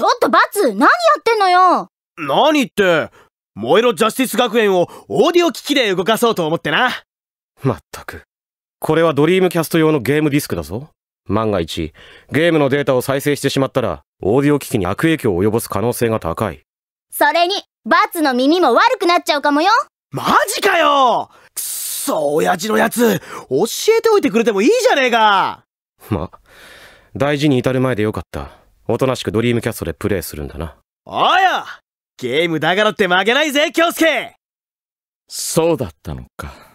ちょっとバツ何やってんのよ何って燃えろジャスティス学園をオーディオ機器で動かそうと思ってなまったくこれはドリームキャスト用のゲームディスクだぞ万が一ゲームのデータを再生してしまったらオーディオ機器に悪影響を及ぼす可能性が高いそれにバツの耳も悪くなっちゃうかもよマジかよくっそ親父のやつ教えておいてくれてもいいじゃねえかま大事に至る前でよかったおとなしくドリームキャストでプレイするんだな。おやゲームだからって負けないぜ、京介そうだったのか。